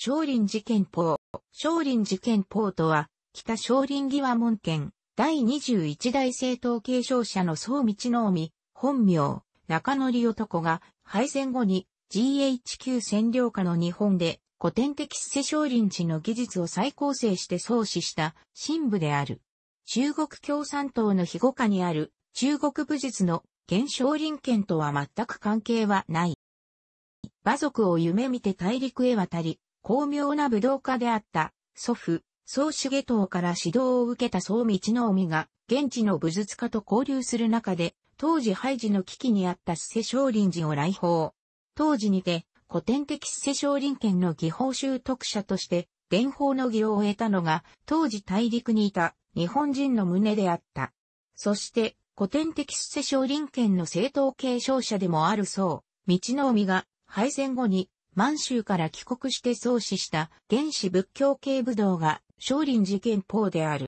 少林寺拳法。少林寺拳法とは、北少林義和門拳、第21代政党継承者の総道の海、本名、中則男が、敗戦後に GHQ 占領下の日本で、古典的瀬少林寺の技術を再構成して創始した、神武である。中国共産党の庇護下にある、中国武術の、現少林拳とは全く関係はない。馬族を夢見て大陸へ渡り、巧妙な武道家であった祖父、宗主下等から指導を受けた宗道の臣が、現地の武術家と交流する中で、当時廃寺の危機にあった瀬少林寺を来訪。当時にて、古典的瀬少林拳の技法習得者として、伝法の技を終えたのが、当時大陸にいた日本人の胸であった。そして、古典的瀬少林拳の正統継承者でもあるそう、道の海が、敗戦後に満州から帰国して創始した原始仏教系武道が少林寺憲法である。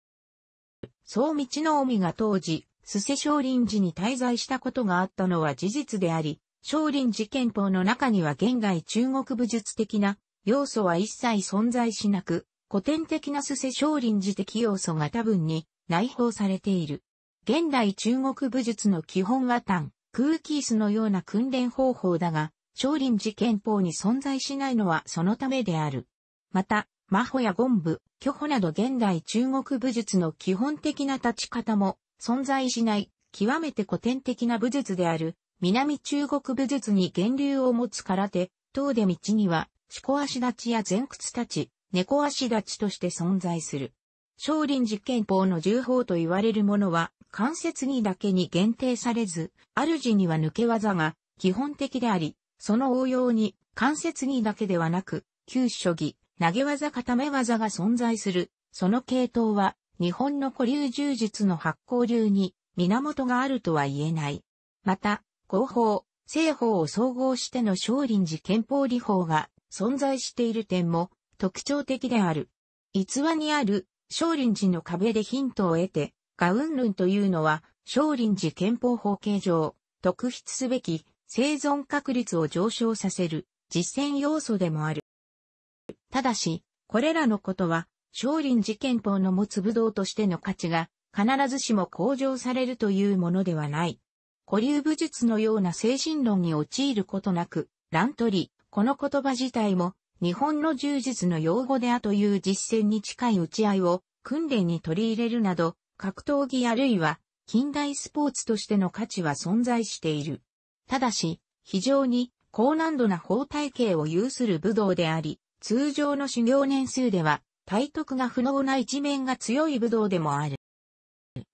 総道の臣が当時、須瀬少林寺に滞在したことがあったのは事実であり、少林寺憲法の中には現代中国武術的な要素は一切存在しなく、古典的な須瀬少林寺的要素が多分に内包されている。現代中国武術の基本は単、空気椅子のような訓練方法だが、少林寺憲法に存在しないのはそのためである。また、魔法やゴン部、巨歩など現代中国武術の基本的な立ち方も存在しない極めて古典的な武術である南中国武術に源流を持つ空手、等で道には、四股足立ちや前屈立ち、猫足立ちとして存在する。少林寺憲法の重法と言われるものは、関節にだけに限定されず、主には抜け技が基本的であり、その応用に、関節技だけではなく、旧諸技、投げ技固め技が存在する。その系統は、日本の古流柔術の発行流に、源があるとは言えない。また、合法、正法を総合しての少林寺憲法理法が存在している点も特徴的である。逸話にある少林寺の壁でヒントを得て、ガウンルンというのは少林寺憲法法形上、特筆すべき生存確率を上昇させる実践要素でもある。ただし、これらのことは、少林寺件法の持つ武道としての価値が必ずしも向上されるというものではない。古流武術のような精神論に陥ることなく、乱取り、この言葉自体も日本の柔術の用語であという実践に近い打ち合いを訓練に取り入れるなど、格闘技あるいは近代スポーツとしての価値は存在している。ただし、非常に高難度な法体系を有する武道であり、通常の修行年数では、体得が不能な一面が強い武道でもある。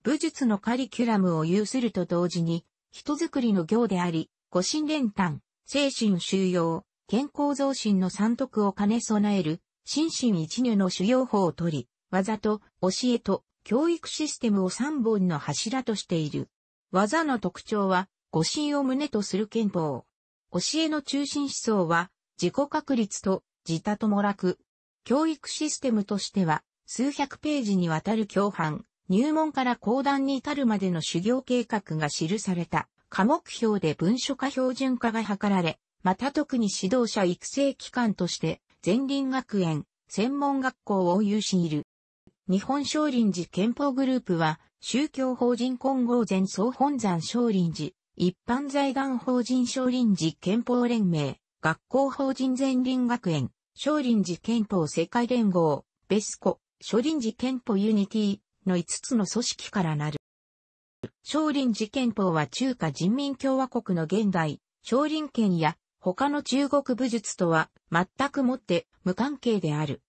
武術のカリキュラムを有すると同時に、人づくりの行であり、五神連単、精神修養、健康増進の三徳を兼ね備える、心身一如の修行法を取り、技と教えと教育システムを三本の柱としている。技の特徴は、誤信を旨とする憲法。教えの中心思想は、自己確立と自他とも楽。教育システムとしては、数百ページにわたる教範、入門から講談に至るまでの修行計画が記された、科目標で文書化標準化が図られ、また特に指導者育成機関として、前輪学園、専門学校を有しいる。日本少林寺憲法グループは、宗教法人混合前総本山少林寺、一般財団法人少林寺憲法連盟、学校法人全林学園、少林寺憲法世界連合、ベスコ、少林寺憲法ユニティの5つの組織からなる。少林寺憲法は中華人民共和国の現代、少林県や他の中国武術とは全くもって無関係である。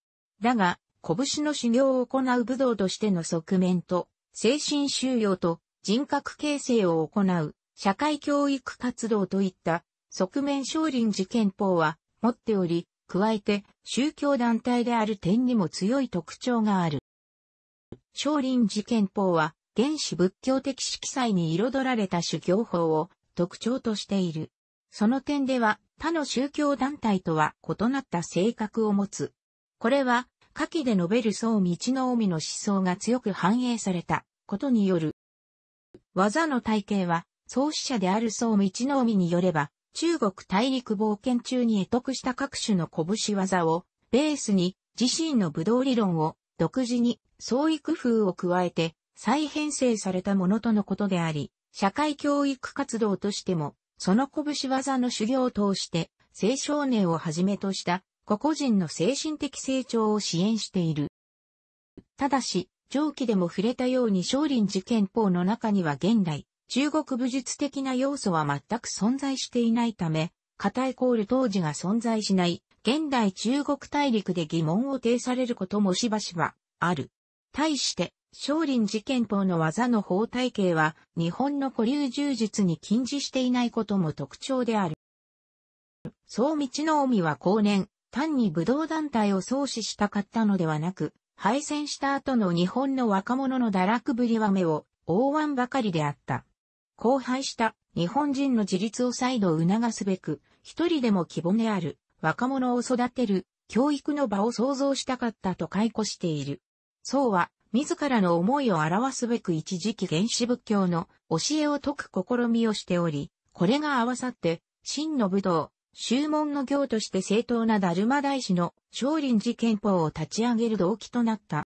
だが、拳の修行を行う武道としての側面と、精神修養と人格形成を行う社会教育活動といった側面少林寺憲法は持っており、加えて宗教団体である点にも強い特徴がある。少林寺憲法は原始仏教的色彩に彩られた修教法を特徴としている。その点では他の宗教団体とは異なった性格を持つ。これは、下記で述べる宋道の海の思想が強く反映されたことによる。技の体系は創始者である宋道の海によれば、中国大陸冒険中に得得した各種の拳技をベースに自身の武道理論を独自に創意工夫を加えて再編成されたものとのことであり、社会教育活動としても、その拳技の修行を通して青少年をはじめとした個々人の精神的成長を支援している。ただし、上記でも触れたように少林寺憲法の中には現代、中国武術的な要素は全く存在していないため、型イコール当時が存在しない、現代中国大陸で疑問を呈されることもしばしば、ある。対して、少林寺拳法の技の法体系は、日本の古流柔術に禁じしていないことも特徴である。総道の海は後年、単に武道団体を創始したかったのではなく、敗戦した後の日本の若者の堕落ぶりは目を、大腕ばかりであった。荒廃した日本人の自立を再度促すべく、一人でも希望である若者を育てる教育の場を創造したかったと解雇している。そうは、自らの思いを表すべく一時期原始仏教の教えを説く試みをしており、これが合わさって、真の武道、宗門の行として正当なダルマ大師の少林寺憲法を立ち上げる動機となった。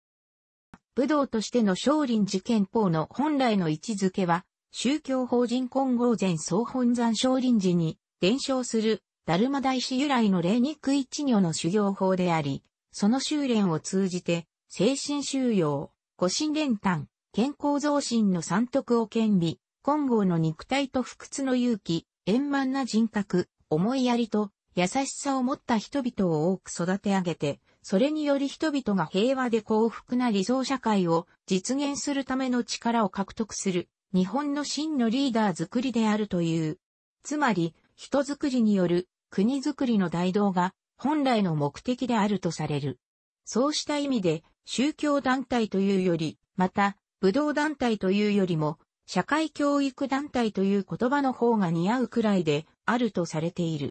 武道としての少林寺憲法の本来の位置づけは、宗教法人金剛禅総本山少林寺に伝承する、ダルマ大師由来の霊肉一如の修行法であり、その修練を通じて、精神修養、五神連丹、健康増進の三徳を兼備、金剛の肉体と不屈の勇気、円満な人格、思いやりと、優しさを持った人々を多く育て上げて、それにより人々が平和で幸福な理想社会を実現するための力を獲得する日本の真のリーダー作りであるという。つまり、人づくりによる国づくりの大道が本来の目的であるとされる。そうした意味で、宗教団体というより、また、武道団体というよりも、社会教育団体という言葉の方が似合うくらいであるとされている。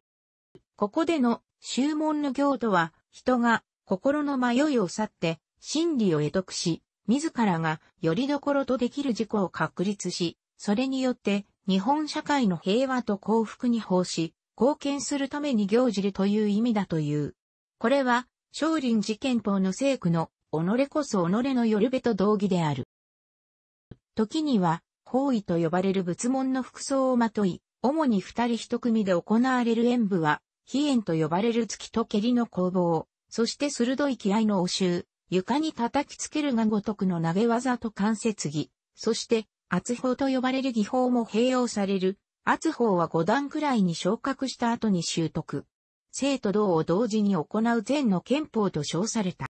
ここでの宗門の行とは、人が心の迷いを去って、真理を得得し、自らがよりどころとできる自己を確立し、それによって日本社会の平和と幸福に奉仕、貢献するために行じるという意味だという。これは、少林寺憲法の聖句の、己こそ己のよるべと同義である。時には、方位と呼ばれる仏門の服装をまとい、主に二人一組で行われる演舞は、飛燕と呼ばれる月と蹴りの攻防、そして鋭い気合の応酬、床に叩きつけるがごとくの投げ技と関節技、そして、圧法と呼ばれる技法も併用される。圧法は5段くらいに昇格した後に習得。生と道を同時に行う禅の憲法と称された。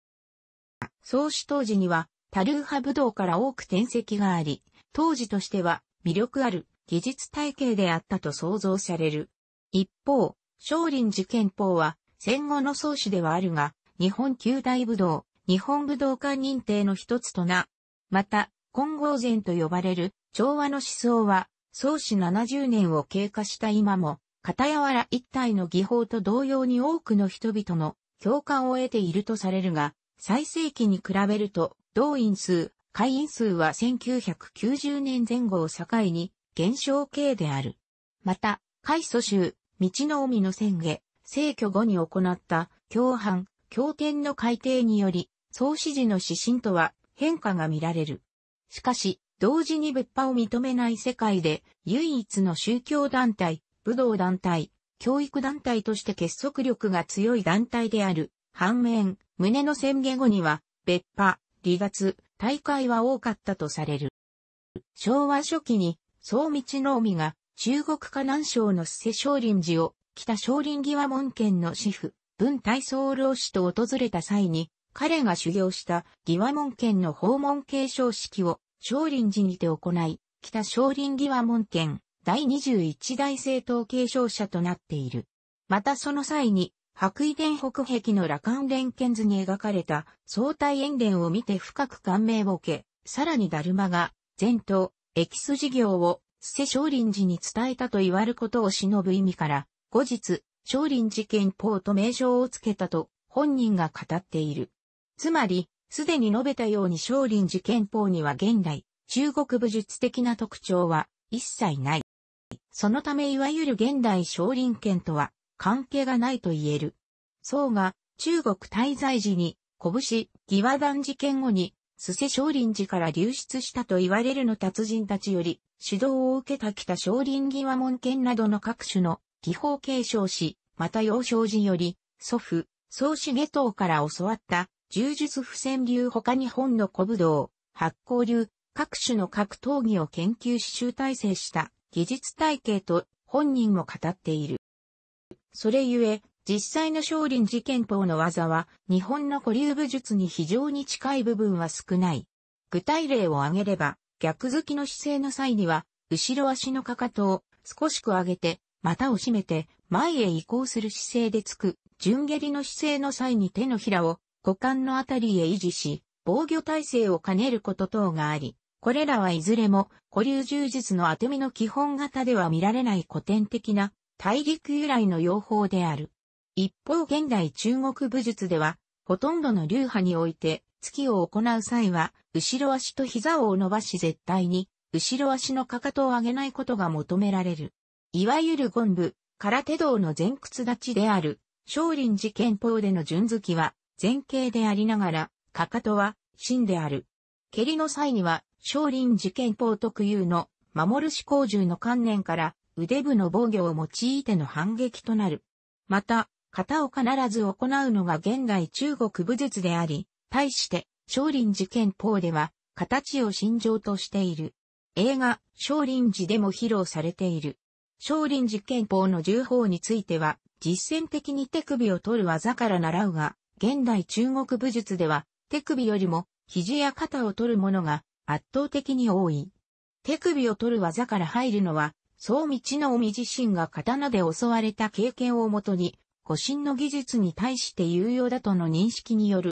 創始当時には、多流派武道から多く転籍があり、当時としては魅力ある技術体系であったと想像される。一方、少林寺憲法は戦後の創始ではあるが、日本九大武道、日本武道館認定の一つとな。また、金剛禅と呼ばれる調和の思想は、創始70年を経過した今も、片柔ら一体の技法と同様に多くの人々の共感を得ているとされるが、最盛期に比べると、動員数、会員数は1990年前後を境に減少形である。また、海祖州、道の海の宣言、逝居後に行った、共犯、協天の改定により、創始時の指針とは変化が見られる。しかし、同時に別派を認めない世界で、唯一の宗教団体、武道団体、教育団体として結束力が強い団体である。反面、胸の宣言後には、別派、離脱、大会は多かったとされる。昭和初期に、総道の海が、中国河南省の瀬少林寺を、北少林際門県の市府、文体総老氏と訪れた際に、彼が修行した義和門県の訪問継承式を少林寺にて行い、北少林義和門県第21代政党継承者となっている。またその際に、白衣伝北壁の羅漢連剣図に描かれた相対演伝を見て深く感銘を受け、さらにダルマが前頭、エキス事業をて、少林寺に伝えたと言わることを忍ぶ意味から、後日、少林寺憲法と名称をつけたと本人が語っている。つまり、すでに述べたように少林寺憲法には現代、中国武術的な特徴は一切ない。そのためいわゆる現代少林拳とは関係がないと言える。宋が中国滞在時に拳、義和団事件後に、すせ少林寺から流出したと言われるの達人たちより、指導を受けた北少林義和門拳などの各種の技法継承し、また幼少時より、祖父、宗茂等から教わった柔術不戦流他日本の古武道、発光流、各種の格闘技を研究し集大成した技術体系と本人も語っている。それゆえ、実際の少林寺拳法の技は日本の古流武術に非常に近い部分は少ない。具体例を挙げれば、逆突きの姿勢の際には、後ろ足のかかとを少しく上げて、股を締めて前へ移行する姿勢でつく、順蹴りの姿勢の際に手のひらを五感のあたりへ維持し、防御体制を兼ねること等があり、これらはいずれも古流柔術の当て身の基本型では見られない古典的な大陸由来の用法である。一方現代中国武術では、ほとんどの流派において、月を行う際は、後ろ足と膝を伸ばし絶対に、後ろ足のかかとを上げないことが求められる。いわゆるゴンブ、空手道の前屈立ちである、少林寺拳法での順突きは、前傾でありながら、かかとは、芯である。蹴りの際には、少林寺拳法特有の、守る思考銃の観念から、腕部の防御を用いての反撃となる。また、型を必ず行うのが現代中国武術であり、対して、少林寺拳法では、形を心情としている。映画、少林寺でも披露されている。少林寺拳法の重法については、実践的に手首を取る技から習うが、現代中国武術では、手首よりも肘や肩を取るものが圧倒的に多い。手首を取る技から入るのは、総道の臣自身が刀で襲われた経験をもとに、護身の技術に対して有用だとの認識による。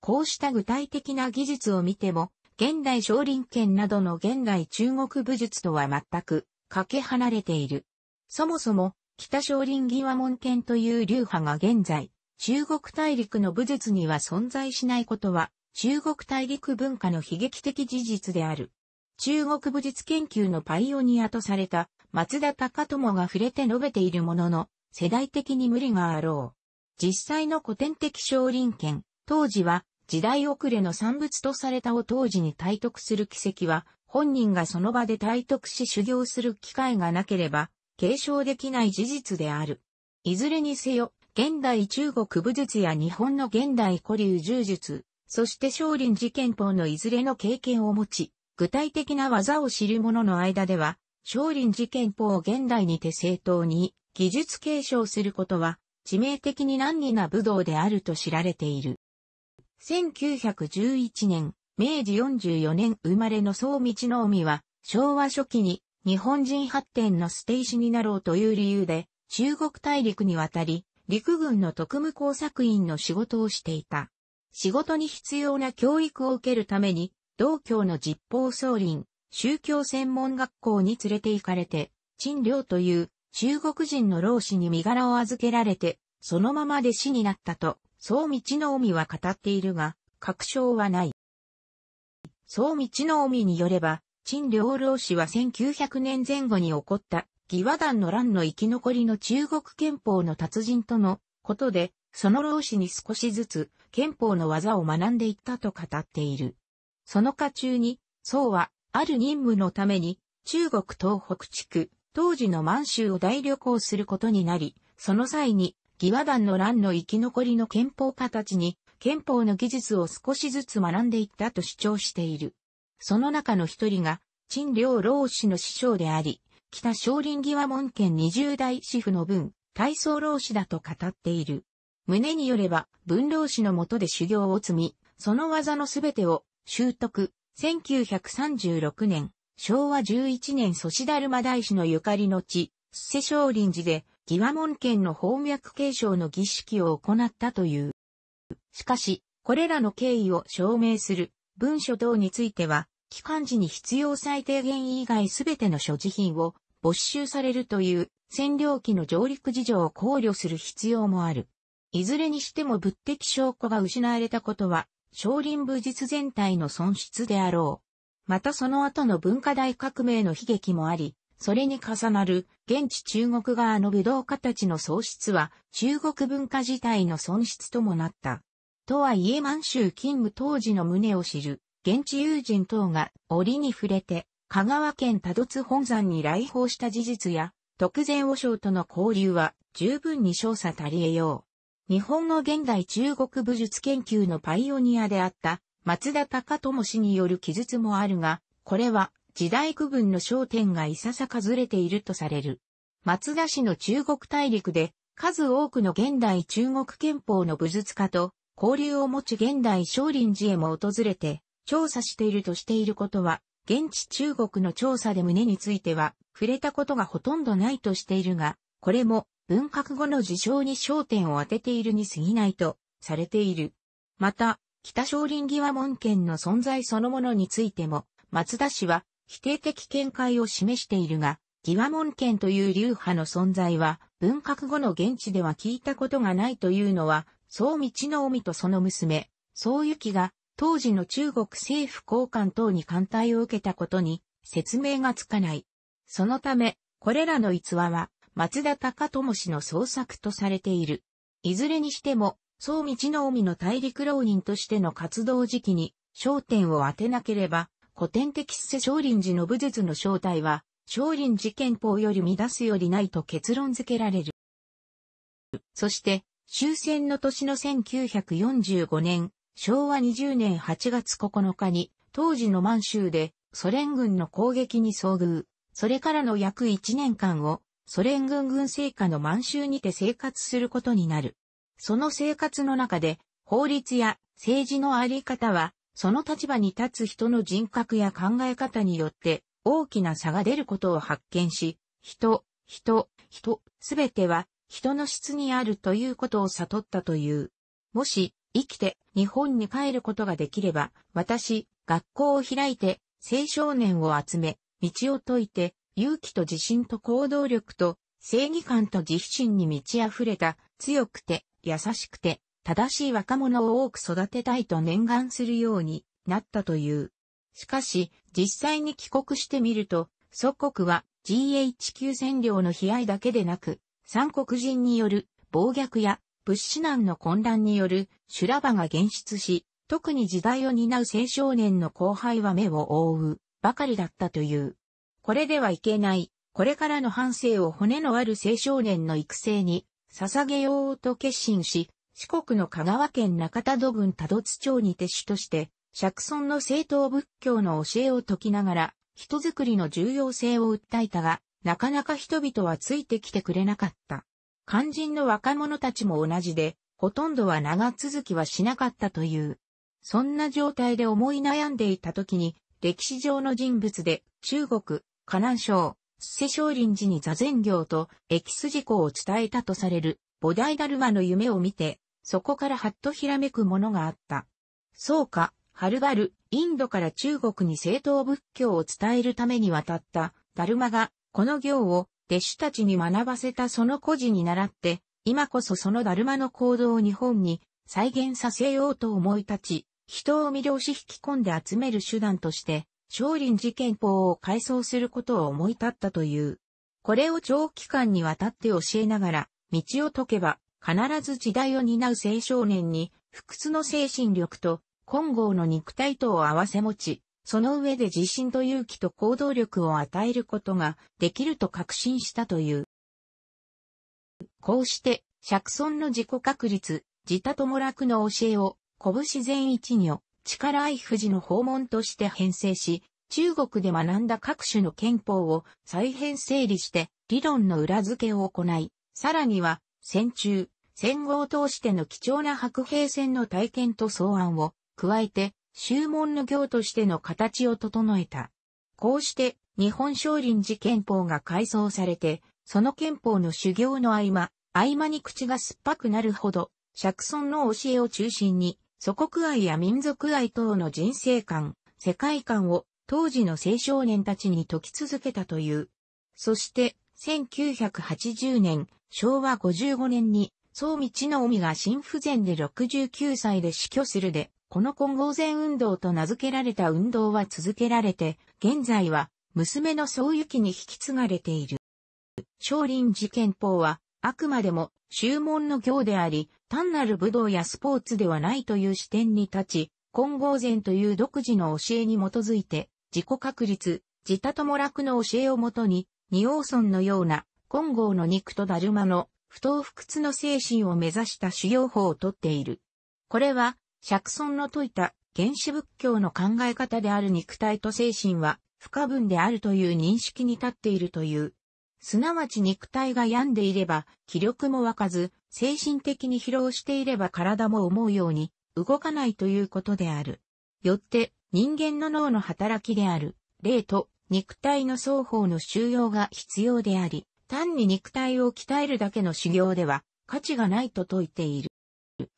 こうした具体的な技術を見ても、現代少林拳などの現代中国武術とは全くかけ離れている。そもそも、北少林義和門拳という流派が現在、中国大陸の武術には存在しないことは、中国大陸文化の悲劇的事実である。中国武術研究のパイオニアとされた松田隆友が触れて述べているものの、世代的に無理があろう。実際の古典的少林拳、当時は時代遅れの産物とされたを当時に体得する奇跡は、本人がその場で体得し修行する機会がなければ、継承できない事実である。いずれにせよ、現代中国武術や日本の現代古流柔術、そして少林寺拳法のいずれの経験を持ち、具体的な技を知る者の間では、少林寺拳法を現代にて正当に技術継承することは、致命的に難儀な武道であると知られている。1911年、明治44年生まれの総道の海は、昭和初期に日本人発展の捨て石になろうという理由で、中国大陸に渡り、陸軍の特務工作員の仕事をしていた。仕事に必要な教育を受けるために、道教の実法総林、宗教専門学校に連れて行かれて、陳良という中国人の老子に身柄を預けられて、そのままで死になったと、総道の海は語っているが、確証はない。総道の海によれば、陳良老子は1900年前後に起こった義和団の乱の生き残りの中国憲法の達人とのことで、その老子に少しずつ憲法の技を学んでいったと語っている。その下中に、宋は、ある任務のために、中国東北地区、当時の満州を大旅行することになり、その際に、義和団の乱の生き残りの憲法家たちに、憲法の技術を少しずつ学んでいったと主張している。その中の一人が、陳良老子の師匠であり、北少林際門県二十代主婦の分、大僧老師だと語っている。胸によれば、文老師のもとで修行を積み、その技のすべてを習得。1936年、昭和11年祖師だるま大師のゆかりの地、瀬少林寺で、義和門県の法脈継承の儀式を行ったという。しかし、これらの経緯を証明する文書等については、期間時に必要最低限以外すべての所持品を没収されるという占領期の上陸事情を考慮する必要もある。いずれにしても物的証拠が失われたことは、少林武術全体の損失であろう。またその後の文化大革命の悲劇もあり、それに重なる現地中国側の武道家たちの喪失は中国文化自体の損失ともなった。とはいえ満州勤務当時の胸を知る現地友人等が折に触れて香川県多度津本山に来訪した事実や、徳前和尚との交流は十分に少佐足り得よう。日本の現代中国武術研究のパイオニアであった松田隆友氏による記述もあるが、これは時代区分の焦点がいささかずれているとされる。松田氏の中国大陸で数多くの現代中国憲法の武術家と交流を持ち現代少林寺へも訪れて調査しているとしていることは現地中国の調査で胸については触れたことがほとんどないとしているが、これも文革後の事象に焦点を当てているに過ぎないとされている。また、北少林際門圏の存在そのものについても、松田氏は否定的見解を示しているが、和門圏という流派の存在は、文革後の現地では聞いたことがないというのは、総道の臣とその娘、総雪が当時の中国政府高官等に艦隊を受けたことに説明がつかない。そのため、これらの逸話は松田隆友氏の創作とされている。いずれにしても、総道の海の大陸浪人としての活動時期に焦点を当てなければ、古典的瀬少林寺の武術の正体は、少林寺憲法より乱すよりないと結論付けられる。そして、終戦の年の1945年、昭和20年8月9日に、当時の満州でソ連軍の攻撃に遭遇。それからの約1年間をソ連軍軍政下の満州にて生活することになる。その生活の中で法律や政治のあり方はその立場に立つ人の人格や考え方によって大きな差が出ることを発見し、人、人、人、すべては人の質にあるということを悟ったという。もし生きて日本に帰ることができれば、私、学校を開いて、青少年を集め、道を解いて、勇気と自信と行動力と、正義感と自信に満ち溢れた、強くて、優しくて、正しい若者を多く育てたいと念願するようになったという。しかし、実際に帰国してみると、祖国は GHQ 占領の悲哀だけでなく、三国人による暴虐や物資難の混乱による修羅場が現出し、特に時代を担う青少年の後輩は目を覆うばかりだったという。これではいけない、これからの反省を骨のある青少年の育成に捧げようと決心し、四国の香川県中田戸郡多度津町に手主として、釈尊の正統仏教の教えを説きながら、人づくりの重要性を訴えたが、なかなか人々はついてきてくれなかった。肝心の若者たちも同じで、ほとんどは長続きはしなかったという。そんな状態で思い悩んでいた時に、歴史上の人物で、中国、河南省、瀬少林寺に座禅行とエキス事項を伝えたとされる菩提ダルマの夢を見て、そこからはっとひらめくものがあった。そうか、はるばる、インドから中国に正統仏教を伝えるために渡った、ダルマが、この行を弟子たちに学ばせたその孤児に倣って、今こそそのだるまの行動を日本に再現させようと思い立ち、人を魅了し引き込んで集める手段として、少林寺憲法を改装することを思い立ったという。これを長期間にわたって教えながら、道を解けば、必ず時代を担う青少年に、不屈の精神力と、金剛の肉体とを合わせ持ち、その上で自信と勇気と行動力を与えることができると確信したという。こうして、釈尊の自己確立、自他とも楽の教えを、拳全一女、力愛富士の訪問として編成し、中国で学んだ各種の憲法を再編整理して、理論の裏付けを行い、さらには、戦中、戦後を通しての貴重な白兵戦の体験と草案を加えて、宗門の行としての形を整えた。こうして、日本少林寺憲法が改装されて、その憲法の修行の合間、合間に口が酸っぱくなるほど、釈尊の教えを中心に、祖国愛や民族愛等の人生観、世界観を当時の青少年たちに解き続けたという。そして、1980年、昭和55年に、総道の臣が心不全で69歳で死去するで、この混合前運動と名付けられた運動は続けられて、現在は娘の総雪に引き継がれている。少林寺拳法は、あくまでも、宗門の行であり、単なる武道やスポーツではないという視点に立ち、混合禅という独自の教えに基づいて、自己確立、自他とも楽の教えをもとに、二王尊のような、混合の肉とだるまの、不当不屈の精神を目指した修行法をとっている。これは、釈尊の説いた原始仏教の考え方である肉体と精神は不可分であるという認識に立っているという。すなわち肉体が病んでいれば気力も湧かず、精神的に疲労していれば体も思うように動かないということである。よって人間の脳の働きである、霊と肉体の双方の収容が必要であり、単に肉体を鍛えるだけの修行では価値がないと説いている。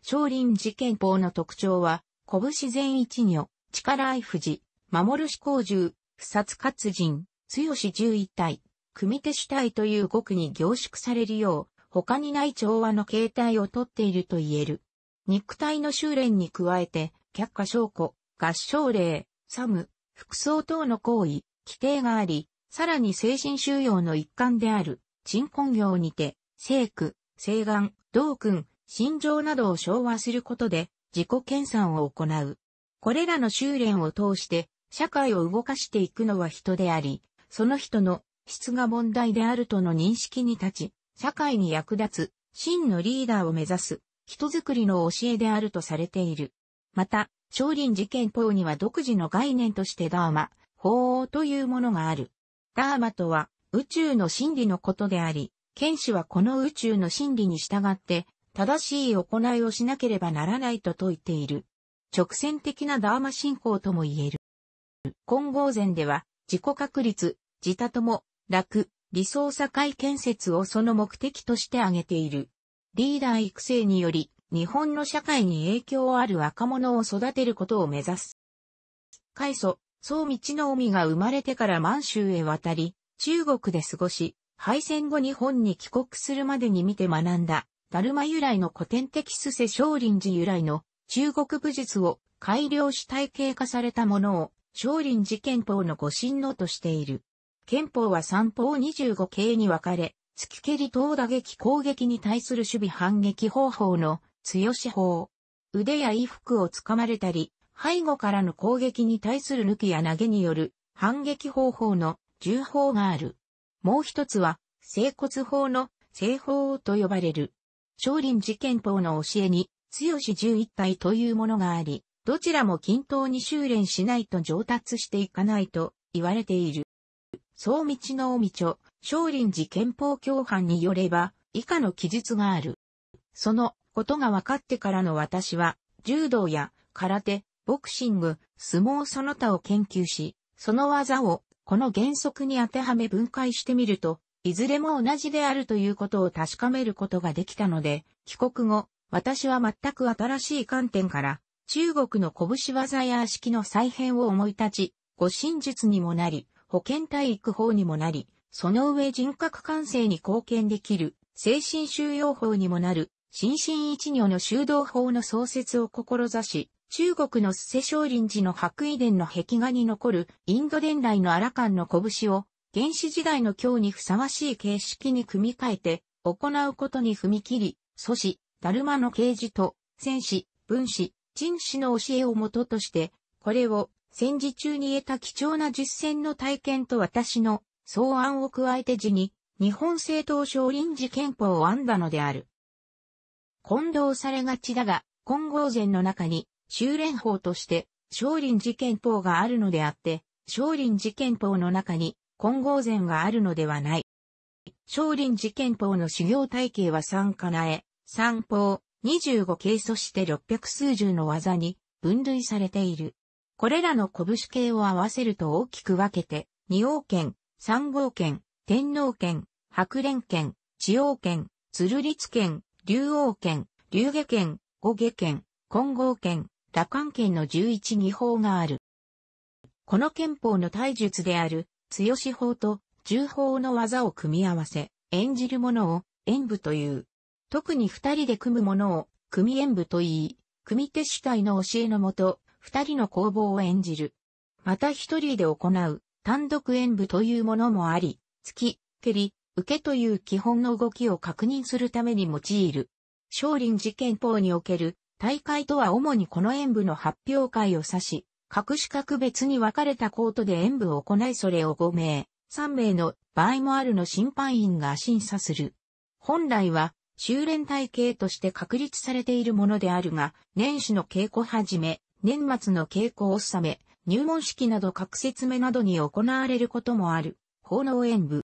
少林寺拳法の特徴は、拳全一女、力愛富士、守る思考、獣、不殺活人、強し獣一体、組手主体という語句に凝縮されるよう、他にない調和の形態をとっていると言える。肉体の修練に加えて、却下証拠、合唱令、サム、服装等の行為、規定があり、さらに精神修養の一環である、鎮魂業にて、聖句、聖願、道君、心情などを昭和することで自己研鑽を行う。これらの修練を通して社会を動かしていくのは人であり、その人の質が問題であるとの認識に立ち、社会に役立つ真のリーダーを目指す人づくりの教えであるとされている。また、少林事件法には独自の概念としてダーマ、法王というものがある。ダーマとは宇宙の真理のことであり、剣士はこの宇宙の真理に従って正しい行いをしなければならないと説いている。直線的なダーマ信仰とも言える。金剛禅では、自己確立、自他とも、楽、理想社会建設をその目的として挙げている。リーダー育成により、日本の社会に影響ある若者を育てることを目指す。開祖、宋道の海が生まれてから満州へ渡り、中国で過ごし、敗戦後日本に帰国するまでに見て学んだ、ダルマ由来の古典的スセ少林寺由来の中国武術を改良し体系化されたものを少林寺憲法の御神のとしている。憲法は三法25形に分かれ、突き蹴り等打撃攻撃に対する守備反撃方法の強し法。腕や衣服を掴まれたり、背後からの攻撃に対する抜きや投げによる反撃方法の重法がある。もう一つは、整骨法の正法と呼ばれる。少林寺拳法の教えに、強し十一体というものがあり、どちらも均等に修練しないと上達していかないと言われている。総道の尾道、少林寺憲法教範によれば、以下の記述がある。そのことが分かってからの私は、柔道や空手、ボクシング、相撲その他を研究し、その技をこの原則に当てはめ分解してみると、いずれも同じであるということを確かめることができたので、帰国後、私は全く新しい観点から、中国の拳技や式の再編を思い立ち、護身術にもなり、保健体育法にもなり、その上人格完成に貢献できる、精神収容法にもなる、心身一如の修道法の創設を志し、中国のスセ少林寺の白衣伝の壁画に残るインド伝来のアラカンの拳を原始時代の今日にふさわしい形式に組み替えて、行うことに踏み切り、祖師、ダルマの啓示と、戦士、分子、人士の教えをもととして、これを戦時中に得た貴重な実践の体験と私の草案を加えて時に、日本政党少林寺憲法を編んだのである。混同されがちだが、混合前の中に、修練法として、少林寺憲法があるのであって、少林寺憲法の中に、混合禅があるのではない。少林寺憲法の修行体系は三かなえ、三法、25系そして600数十の技に分類されている。これらの拳系を合わせると大きく分けて、二王拳、三号拳、天皇拳、白蓮拳、地王拳、鶴立拳、竜王拳、竜下拳、五下拳、混合拳、羅漢拳の11二法がある。この憲法の体術である強し法と重法の技を組み合わせ、演じるものを演舞という。特に二人で組むものを組演舞と言い、組手主体の教えのもと、二人の攻防を演じる。また一人で行う単独演舞というものもあり、突き、蹴り、受けという基本の動きを確認するために用いる。少林寺拳法における大会とは主にこの演舞の発表会を指し、各資格別に分かれたコートで演舞を行いそれを5名、3名の場合もあるの審判員が審査する。本来は修練体系として確立されているものであるが、年始の稽古始め、年末の稽古を収め、入門式など各説明などに行われることもある、奉納演舞。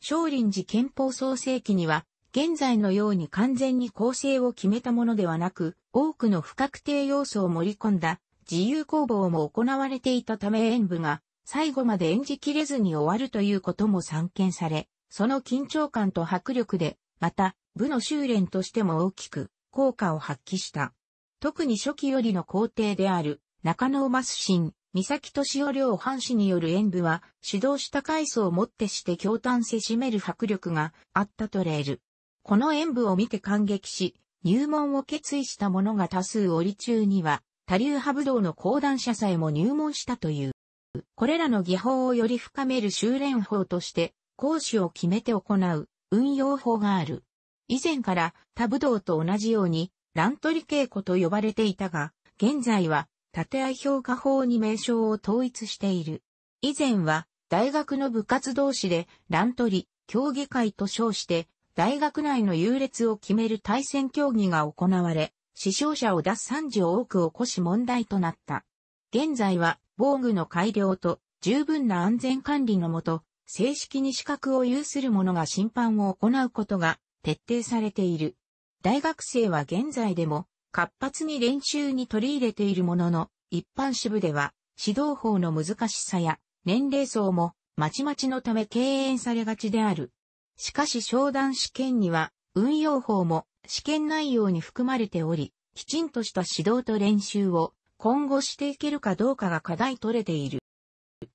少林寺憲法創世記には、現在のように完全に構成を決めたものではなく、多くの不確定要素を盛り込んだ自由工房も行われていたため演武が最後まで演じきれずに終わるということも散見され、その緊張感と迫力で、また、部の修練としても大きく効果を発揮した。特に初期よりの皇帝である中野マス信、三崎敏夫両藩士による演武は、指導した回層をもってして強端せしめる迫力があったとれる。この演武を見て感激し、入門を決意した者が多数折中には、多流派武道の講談社さえも入門したという。これらの技法をより深める修練法として、講師を決めて行う運用法がある。以前から他武道と同じように乱取り稽古と呼ばれていたが、現在は縦合評価法に名称を統一している。以前は大学の部活同士で乱取り、競技会と称して大学内の優劣を決める対戦競技が行われ、死傷者を出す惨事を多く起こし問題となった。現在は防具の改良と十分な安全管理のもと、正式に資格を有する者が審判を行うことが徹底されている。大学生は現在でも活発に練習に取り入れているものの、一般支部では指導法の難しさや年齢層もまちまちのため敬遠されがちである。しかし商談試験には運用法も試験内容に含まれており、きちんとした指導と練習を今後していけるかどうかが課題取れている。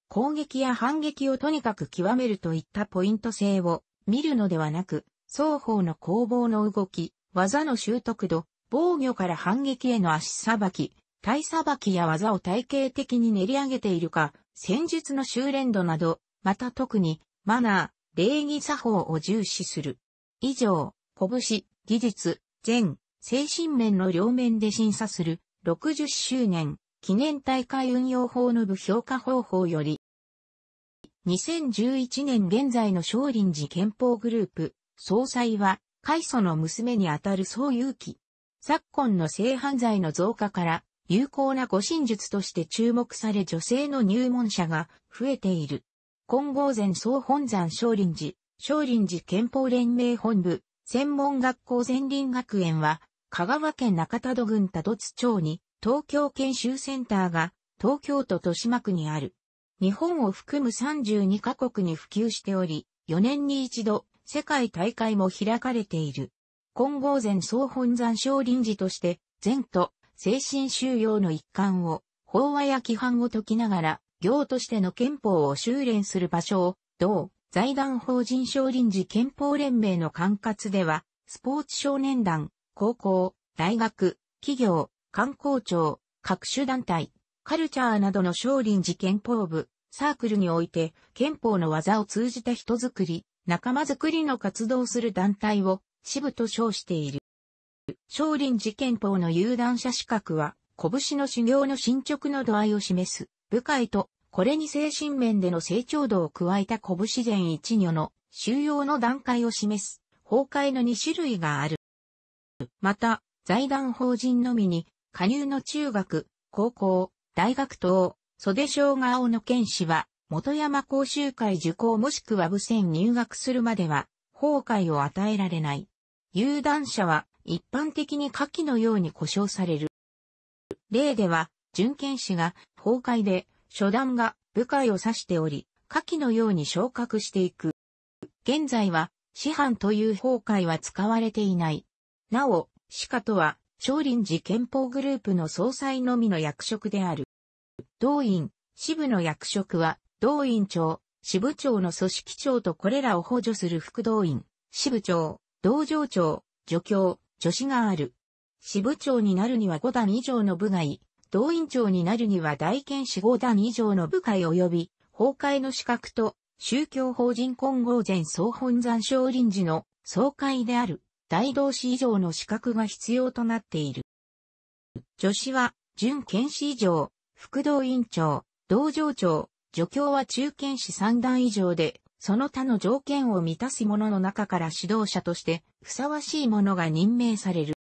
攻撃や反撃をとにかく極めるといったポイント性を見るのではなく、双方の攻防の動き、技の習得度、防御から反撃への足さばき、体さばきや技を体系的に練り上げているか、戦術の修練度など、また特に、マナー、礼儀作法を重視する。以上、拳、技術、全、精神面の両面で審査する60周年記念大会運用法の部評価方法より、2011年現在の少林寺憲法グループ、総裁は、海祖の娘にあたる総勇気。昨今の性犯罪の増加から、有効な護身術として注目され女性の入門者が増えている。金剛前総本山少林寺、少林寺憲法連盟本部、専門学校前林学園は、香川県中田戸郡多度津町に、東京研修センターが、東京都豊島区にある。日本を含む32カ国に普及しており、4年に一度、世界大会も開かれている。今後前総本山少林寺として、前途、精神修養の一環を、法話や規範を解きながら、行としての憲法を修練する場所を、同財団法人少林寺憲法連盟の管轄では、スポーツ少年団、高校、大学、企業、観光庁、各種団体、カルチャーなどの少林寺憲法部、サークルにおいて憲法の技を通じた人づくり、仲間づくりの活動する団体を支部と称している。少林寺憲法の有段者資格は、拳の修行の進捗の度合いを示す、部会とこれに精神面での成長度を加えた古武自然一女の収容の段階を示す崩壊の2種類がある。また、財団法人のみに加入の中学、高校、大学等、袖小が青の県士は、元山講習会受講もしくは部選入学するまでは、崩壊を与えられない。有段者は、一般的に下記のように故障される。例では、準剣士が崩壊で初段が部下を指しており、下記のように昇格していく。現在は、師範という崩壊は使われていない。なお、歯科とは、少林寺憲法グループの総裁のみの役職である。同院、支部の役職は、同院長、支部長の組織長とこれらを補助する副同院、支部長、道場長、助教、助士がある。支部長になるには5段以上の部がい、同員長になるには大剣士5段以上の部会及び、崩壊の資格と、宗教法人混合前総本山省臨時の総会である、大同士以上の資格が必要となっている。女子は、準剣士以上、副同員長、道場長、助教は中剣士3段以上で、その他の条件を満たす者の中から指導者としてふさわしい者が任命される。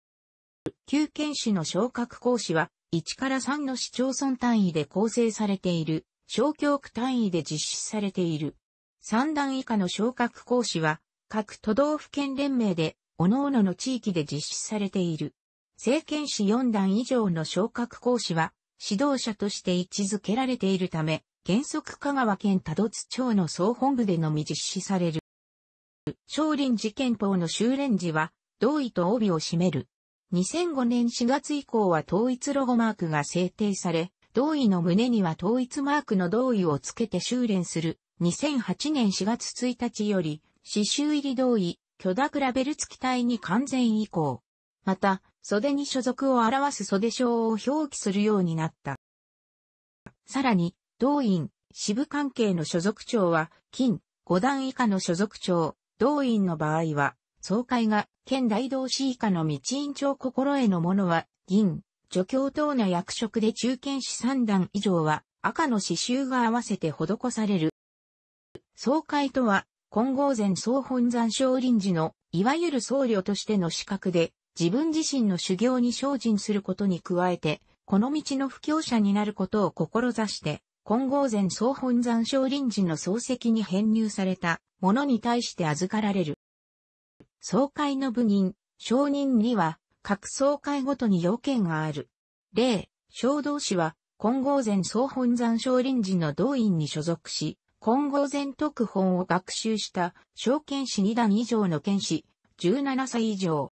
旧剣士の昇格講師は1から3の市町村単位で構成されている、小教区単位で実施されている。3段以下の昇格講師は、各都道府県連盟で、各々の地域で実施されている。政権士4段以上の昇格講師は、指導者として位置づけられているため、原則香川県多度津町の総本部でのみ実施される。少林寺憲法の修練時は、同意と帯を占める。2005年4月以降は統一ロゴマークが制定され、同意の胸には統一マークの同意をつけて修練する。2008年4月1日より、刺繍入り同意、許諾ラベル付き体に完全移行。また、袖に所属を表す袖章を表記するようになった。さらに、同意。支部関係の所属長は、金、5段以下の所属長、同員の場合は、総会が、県大同市以下の道院長心得の者は、銀、助教等の役職で中堅士三段以上は、赤の刺繍が合わせて施される。総会とは、今後前総本山少林寺の、いわゆる僧侶としての資格で、自分自身の修行に精進することに加えて、この道の布教者になることを志して、金剛前総本山少林寺の漱石に編入されたものに対して預かられる。総会の部人、承認には、各総会ごとに要件がある。例、小道士は、金剛前総本山少林寺の動員に所属し、金剛前特本を学習した、小剣士二段以上の剣士、17歳以上。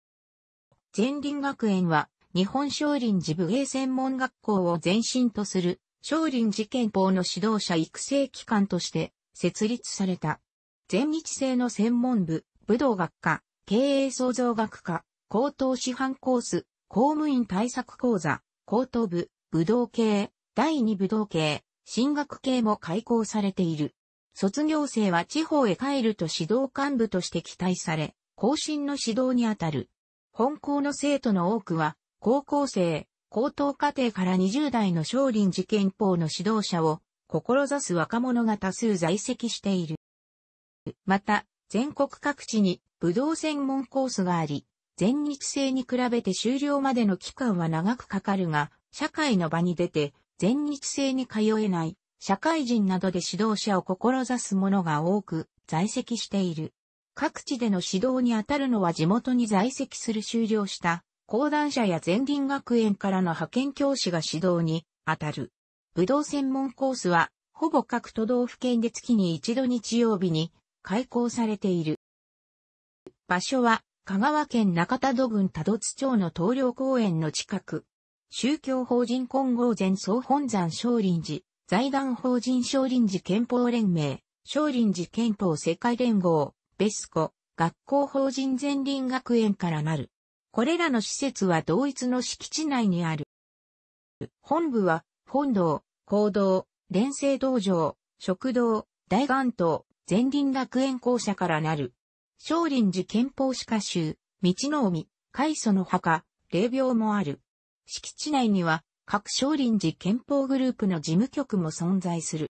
前林学園は、日本少林寺武芸専門学校を前身とする、少林寺憲法の指導者育成機関として、設立された。全日制の専門部、武道学科、経営創造学科、高等師範コース、公務員対策講座、高等部、武道系、第二武道系、進学系も開講されている。卒業生は地方へ帰ると指導幹部として期待され、後進の指導にあたる。本校の生徒の多くは、高校生、高等課程から20代の少林寺憲法の指導者を、志す若者が多数在籍している。また、全国各地に武道専門コースがあり、全日制に比べて終了までの期間は長くかかるが、社会の場に出て、全日制に通えない、社会人などで指導者を志す者が多く在籍している。各地での指導に当たるのは地元に在籍する修了した、講談社や全林学園からの派遣教師が指導に当たる。武道専門コースは、ほぼ各都道府県で月に一度日曜日に開講されている。場所は、香川県中田戸郡多度津町の東陵公園の近く。宗教法人金剛禅総本山少林寺、財団法人少林寺憲法連盟、少林寺憲法世界連合、ベスコ、学校法人全林学園からなる。これらの施設は同一の敷地内にある。本部は、本堂、講堂、連成道場、食堂、大岩島、全林学園校舎からなる。少林寺憲法歯科州、道の海、海祖の墓、霊廟もある。敷地内には、各少林寺憲法グループの事務局も存在する。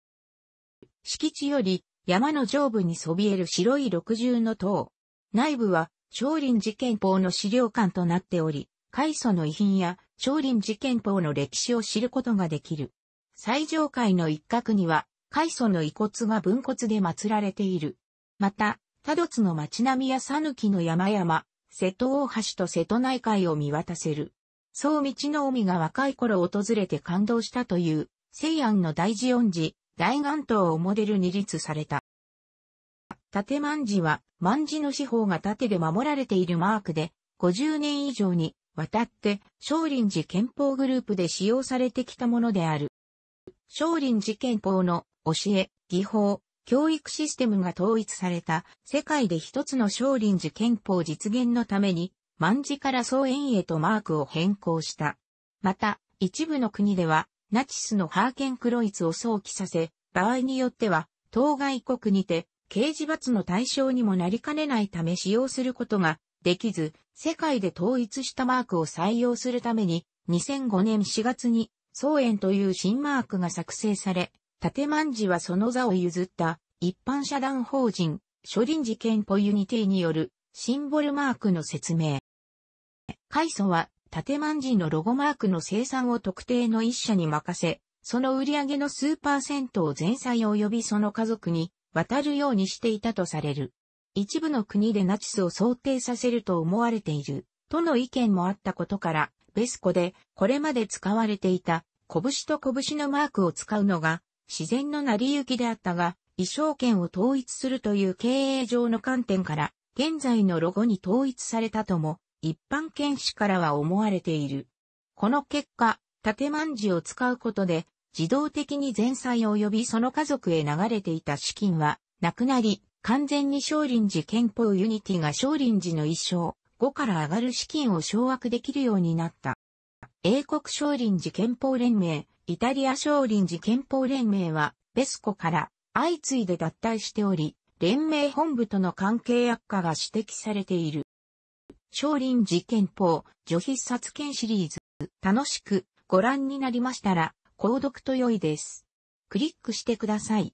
敷地より、山の上部にそびえる白い六重の塔。内部は、少林寺憲法の資料館となっており、海祖の遺品や少林寺憲法の歴史を知ることができる。最上階の一角には、海祖の遺骨が分骨で祀られている。また、多度津の町並みやさぬきの山々、瀬戸大橋と瀬戸内海を見渡せる。そう道の海が若い頃訪れて感動したという、西安の大寺恩寺、大岩島をモデルに立された。縦万寺は、万寺の四方が縦で守られているマークで、50年以上にわたって、少林寺憲法グループで使用されてきたものである。少林寺憲法の教え、技法、教育システムが統一された世界で一つの少林寺憲法実現のために、万字から草園へとマークを変更した。また、一部の国では、ナチスのハーケンクロイツを想起させ、場合によっては、当該国にて、刑事罰の対象にもなりかねないため使用することができず、世界で統一したマークを採用するために、2005年4月に、草園という新マークが作成され、建満寺はその座を譲った一般社団法人、諸林寺憲法ユニティによるシンボルマークの説明。海祖は建満寺のロゴマークの生産を特定の一社に任せ、その売り上げの数パーセントを前菜及びその家族に渡るようにしていたとされる。一部の国でナチスを想定させると思われている、との意見もあったことから、ベスコでこれまで使われていた拳と拳のマークを使うのが自然の成り行きであったが、衣装権を統一するという経営上の観点から、現在のロゴに統一されたとも、一般見士からは思われている。この結果、縦万字を使うことで、自動的に前妻及びその家族へ流れていた資金は、なくなり、完全に少林寺憲法ユニティが少林寺の衣装、後から上がる資金を掌握できるようになった。英国少林寺憲法連盟、イタリア少林寺憲法連盟は、ベスコから相次いで脱退しており、連盟本部との関係悪化が指摘されている。少林寺憲法、除必殺剣シリーズ、楽しくご覧になりましたら、購読と良いです。クリックしてください。